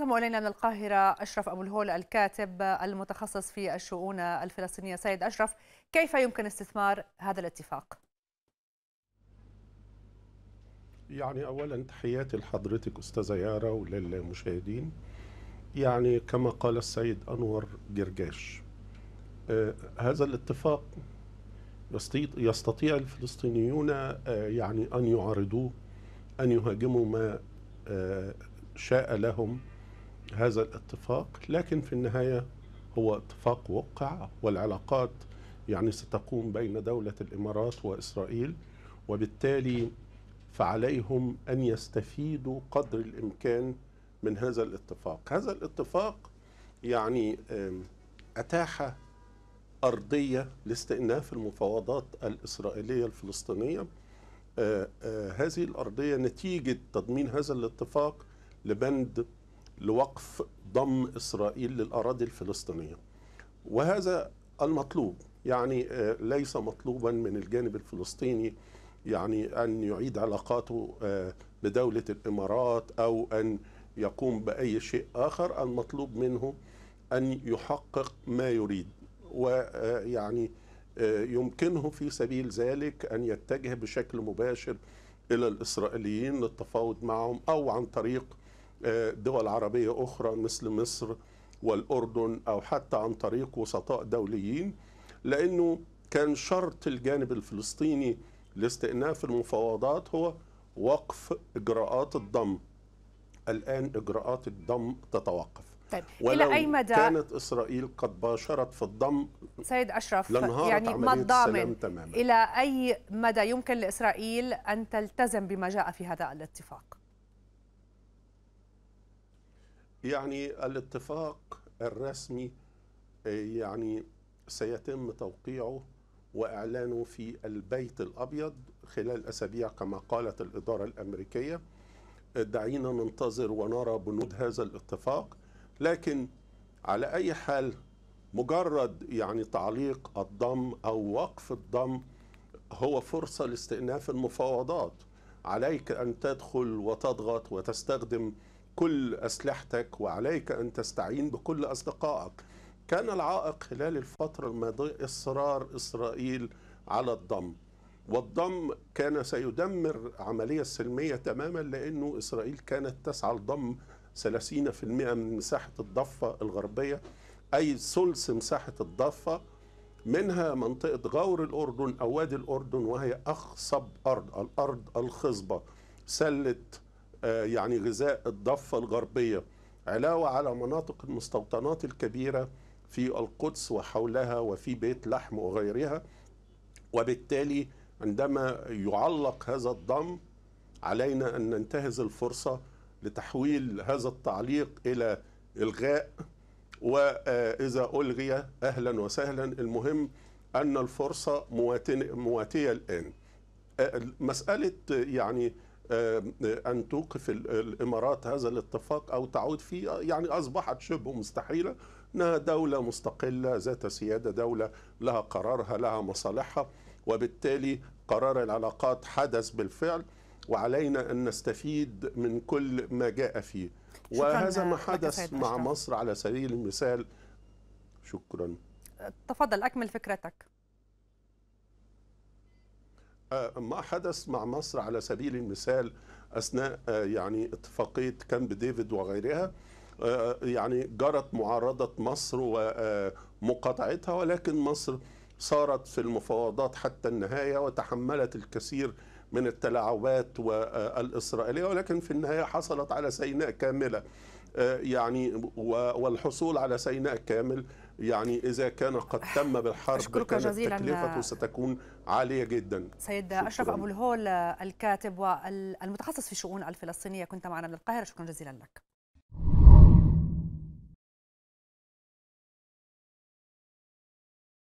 انضم الينا من القاهره اشرف ابو الهول الكاتب المتخصص في الشؤون الفلسطينيه سيد اشرف كيف يمكن استثمار هذا الاتفاق يعني اولا تحياتي لحضرتك استاذه يارا وللمشاهدين يعني كما قال السيد انور جرجاش آه، هذا الاتفاق يستطيع الفلسطينيون آه، يعني ان يعارضوه ان يهاجموا ما آه، شاء لهم هذا الاتفاق لكن في النهاية هو اتفاق وقع والعلاقات يعني ستقوم بين دولة الإمارات وإسرائيل وبالتالي فعليهم أن يستفيدوا قدر الإمكان من هذا الاتفاق هذا الاتفاق يعني أتاح أرضية لاستئناف المفاوضات الإسرائيلية الفلسطينية آه، آه، هذه الأرضية نتيجة تضمين هذا الاتفاق لبند لوقف ضم إسرائيل للأراضي الفلسطينية وهذا المطلوب يعني آه، ليس مطلوبا من الجانب الفلسطيني يعني أن يعيد علاقاته آه، بدولة الإمارات أو أن يقوم بأي شيء آخر المطلوب منه أن يحقق ما يريد ويعني آه، يمكنه في سبيل ذلك أن يتجه بشكل مباشر إلى الإسرائيليين للتفاوض معهم أو عن طريق آه، دول عربية أخرى مثل مصر والأردن أو حتى عن طريق وسطاء دوليين لأنه كان شرط الجانب الفلسطيني لاستئناف المفاوضات هو وقف إجراءات الضم الآن إجراءات الضم تتوقف طيب ولو إلى أي مدى كانت إسرائيل قد باشرت في الضم سيد أشرف يعني ما الضامن إلى أي مدى يمكن لإسرائيل أن تلتزم بما جاء في هذا الاتفاق؟ يعني الاتفاق الرسمي آه، يعني سيتم توقيعه واعلانه في البيت الابيض خلال اسابيع كما قالت الاداره الامريكيه آه، دعينا ننتظر ونرى بنود هذا الاتفاق لكن على اي حال مجرد يعني تعليق الضم او وقف الضم هو فرصه لاستئناف المفاوضات عليك ان تدخل وتضغط وتستخدم كل أسلحتك وعليك أن تستعين بكل أصدقائك كان العائق خلال الفترة الماضية إصرار إسرائيل على الضم والضم كان سيدمر عملية السلمية تماما لأنه إسرائيل كانت تسعى لضم 30% من مساحة الضفة الغربية أي ثلث مساحة الضفة منها منطقة غور الأردن أو وادي الأردن وهي أخصب أرض الأرض الخصبة سلة آه، يعني غذاء الضفة الغربية علاوة على مناطق المستوطنات الكبيرة في القدس وحولها وفي بيت لحم وغيرها وبالتالي عندما يعلق هذا الضم علينا أن ننتهز الفرصة لتحويل هذا التعليق إلى إلغاء وإذا ألغي أهلا وسهلا المهم أن الفرصة مواتية الآن آه، مسألة يعني آه، آه، أن توقف الإمارات هذا الاتفاق أو تعود فيه يعني أصبحت شبه مستحيلة أنها دولة مستقلة ذات سيادة دولة لها قرارها لها مصالحها وبالتالي قرار العلاقات حدث بالفعل وعلينا أن نستفيد من كل ما جاء فيه وهذا ما آه، حدث مع مصر على سبيل المثال شكرا تفضل أكمل فكرتك آه، ما حدث مع مصر على سبيل المثال اثناء آه، يعني اتفاقيه كامب ديفيد وغيرها آه، يعني جرت معارضه مصر ومقاطعتها ولكن مصر صارت في المفاوضات حتى النهايه وتحملت الكثير من التلاعبات الاسرائيليه ولكن في النهايه حصلت على سيناء كامله يعني والحصول على سيناء كامل يعني إذا كان قد تم بالحرب أشكرك كانت جزيلا تكلفته ستكون عالية جدا سيد شكرا. أشرف أبو الهول الكاتب والمتخصص في الشؤون الفلسطينية كنت معنا من القاهرة شكرا جزيلا لك